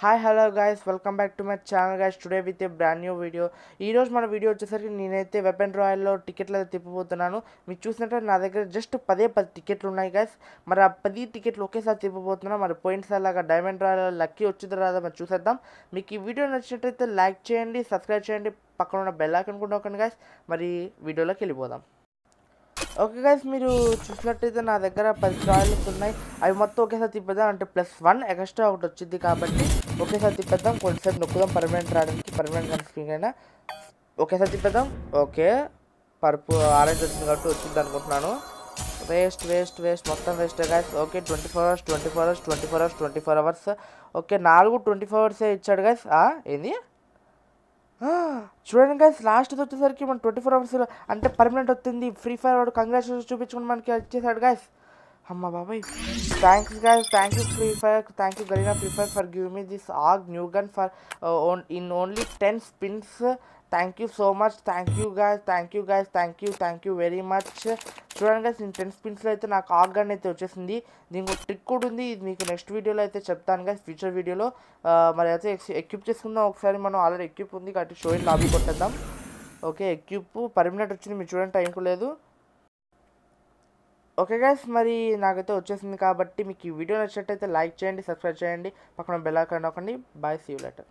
hi hello guys welcome back to my channel guys today with a brand new video ఈరోజు మన video వచ్చేసరికి నేనైతే weapon రాయల్లో టికెట్లు అయితే తిప్పబోతున్నాను మీరు చూసినట్టు నా దగ్గర జస్ట్ పదే పది టికెట్లు ఉన్నాయి గాయస్ మరి ఆ పది టికెట్లు ఒకేసారి తిప్పబోతున్నాను మరి పోయినసారి అలాగా డైమండ్ రాయల్ లక్కీ వచ్చింది రాదా మరి చూసేద్దాం మీకు ఈ వీడియో నచ్చినట్టయితే లైక్ చేయండి సబ్స్క్రైబ్ చేయండి పక్కన ఉన్న బెల్ ఐకన్ కూడా ఒకండి గాయస్ మరి వీడియోలోకి వెళ్ళిపోదాం ఓకే గైస్ మీరు చూసినట్టయితే నా దగ్గర పది కాయిల్స్ ఉన్నాయి అవి మొత్తం ఒకేసారి తిప్పేద్దాం అంటే ప్లస్ వన్ ఎక్స్ట్రా ఒకటి వచ్చింది కాబట్టి ఒకేసారి తిప్పేద్దాం కొద్దిసేపు నొక్కుదాం పర్మనెంట్ రావడానికి పర్మనెంట్ కన్స్క్రీన్ అయినా ఒకేసారి తిప్పేద్దాం ఓకే పరుపు ఆరెంజ్ వచ్చింది కాబట్టి వచ్చింది అనుకుంటున్నాను వేస్ట్ వేస్ట్ వేస్ట్ మొత్తం waste guys okay twenty four hours twenty four hours twenty four hours twenty four hours okay నాలుగు ట్వంటీ ఫోర్ అవర్సే ఇచ్చాడు గాయస్ ఏంది చూడండి గైస్ లాస్ట్ వచ్చేసరికి మనం ట్వంటీ ఫోర్ అవర్స్ అంటే పర్మనెంట్ వచ్చింది ఫ్రీ ఫైర్ వాడు కంగ్రాచులేషన్ చూపించుకుని మనకి వచ్చేసాడు గైస్ అమ్మ బాబాయ్ thanks guy thank you free fire thank you Garena free fire for give me this AUG new gun for in only ten spins thank you so much thank you guys thank you guys thank you thank you very much చూడండి guys నేను ten స్పిన్స్లో అయితే నాకు ఆగ్ gun అయితే వచ్చేసింది దీనికి ఒక ట్రిక్ కూడా ఉంది ఇది మీకు నెక్స్ట్ వీడియోలో అయితే చెప్తాను గాయస్ ఫ్యూచర్ వీడియోలో మరి అయితే ఎక్విప్ చేసుకుందాం ఒకసారి మనం ఆల్రెడీ ఎక్విప్ ఉంది కాబట్టి షోయిన్ లాబీ కొట్టేద్దాం ఓకే ఎక్విప్ పర్మినెంట్ వచ్చింది మీరు చూడండి టైంకు లేదు ఓకే గైస్ మరి నాకైతే వచ్చేసింది కాబట్టి మీకు ఈ వీడియో నచ్చినట్టయితే లైక్ చేయండి సబ్స్క్రైబ్ చేయండి పక్కన బెల్ ఐకాన్ నొక్కండి బాయ్ సీ యూ లెటర్